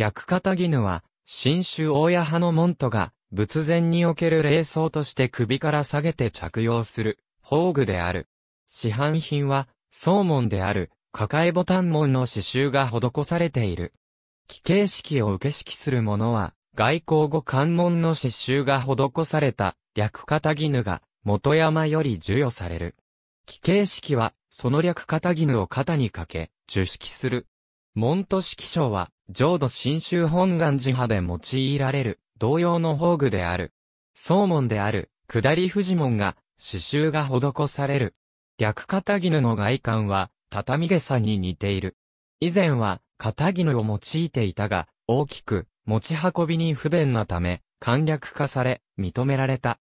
略肩絹は、新種大屋派の門徒が、仏前における霊装として首から下げて着用する、宝具である。市販品は、宗門である、抱えボタン門の刺繍が施されている。既形式を受け式するものは、外交後関門の刺繍が施された、略型絹が、元山より授与される。既形式は、その略型絹を肩にかけ、受式する。門徒式章は、浄土真宗本願寺派で用いられる、同様の宝具である。総門である、下り富士門が、刺繍が施される。略片絹の外観は、畳げさに似ている。以前は、片絹を用いていたが、大きく、持ち運びに不便なため、簡略化され、認められた。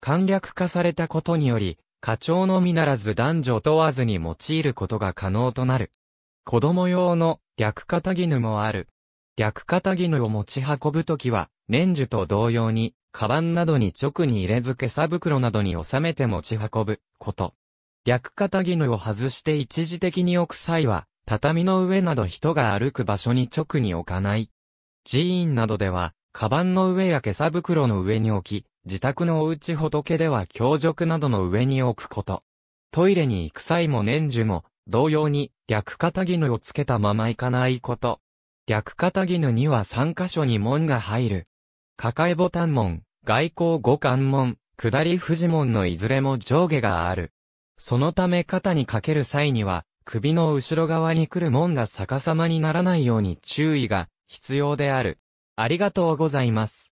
簡略化されたことにより、課長のみならず男女問わずに用いることが可能となる。子供用の略肩絹もある。略肩絹を持ち運ぶときは、年寿と同様に、カバンなどに直に入れ付けサ袋などに収めて持ち運ぶこと。略肩絹を外して一時的に置く際は、畳の上など人が歩く場所に直に置かない。寺院などでは、カバンの上や毛さ袋の上に置き、自宅のおうち仏では強弱などの上に置くこと。トイレに行く際も年寿も、同様に、略肩絹をつけたままいかないこと。略肩絹には3箇所に門が入る。抱えボタン門、外交五関門、下り富士門のいずれも上下がある。そのため肩にかける際には、首の後ろ側に来る門が逆さまにならないように注意が必要である。ありがとうございます。